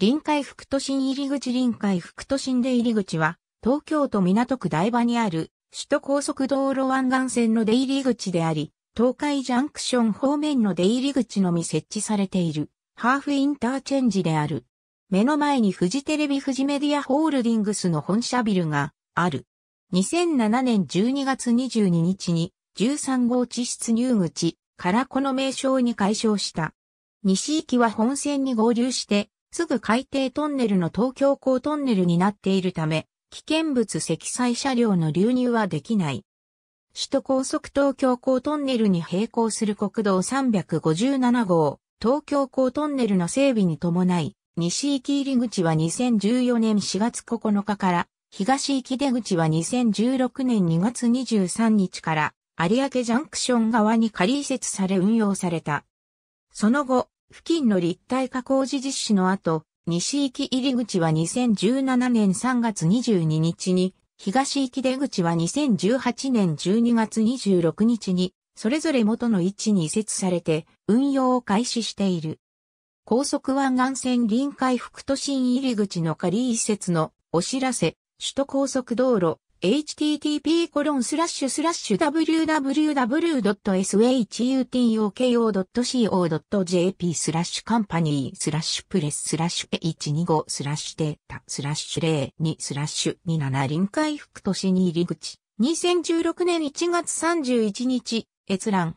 臨海副都心入口臨海副都心出入口は、東京都港区台場にある、首都高速道路湾岸線の出入口であり、東海ジャンクション方面の出入り口のみ設置されている、ハーフインターチェンジである。目の前にフジテレビフジメディアホールディングスの本社ビルがある。2007年12月22日に13号地室入口からこの名称に改称した。西行きは本線に合流してすぐ海底トンネルの東京港トンネルになっているため、危険物積載車両の流入はできない。首都高速東京港トンネルに並行する国道357号、東京港トンネルの整備に伴い、西行き入り口は2014年4月9日から、東行き出口は2016年2月23日から、有明ジャンクション側に仮移設され運用された。その後、付近の立体化工事実施の後、西行き入り口は2017年3月22日に、東行き出口は2018年12月26日に、それぞれ元の位置に移設されて、運用を開始している。高速湾岸線臨海副都心入り口の仮移設のお知らせ、首都高速道路、http://www.shutok.co.jp o スラッシュカンパニースラッシュプレススラッシュ125スラッシュデータスラッシュ02スラッシュ27臨海福都市に入り口2016年1月31日閲覧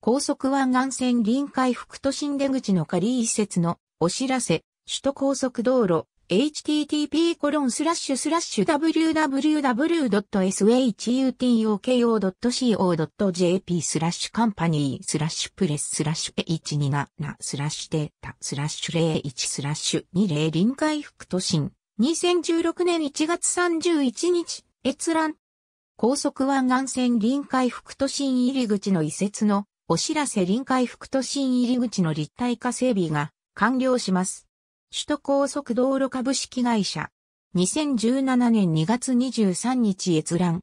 高速湾岸線臨海福都心出口の仮移設のお知らせ首都高速道路 http://www.shutok.co.jp o スラッシュカンパニースラッシュプレススラッシュ127スラッシュデータスラッシュ01スラッシュ20臨海副都心2016年1月31日閲覧高速湾岸線臨海副都心入り口の移設のお知らせ臨海副都心入り口の立体化整備が完了します。首都高速道路株式会社。2017年2月23日閲覧。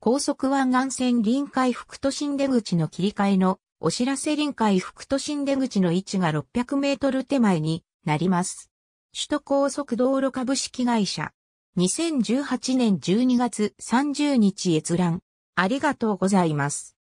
高速湾岸線臨海副都心出口の切り替えのお知らせ臨海副都心出口の位置が600メートル手前になります。首都高速道路株式会社。2018年12月30日閲覧。ありがとうございます。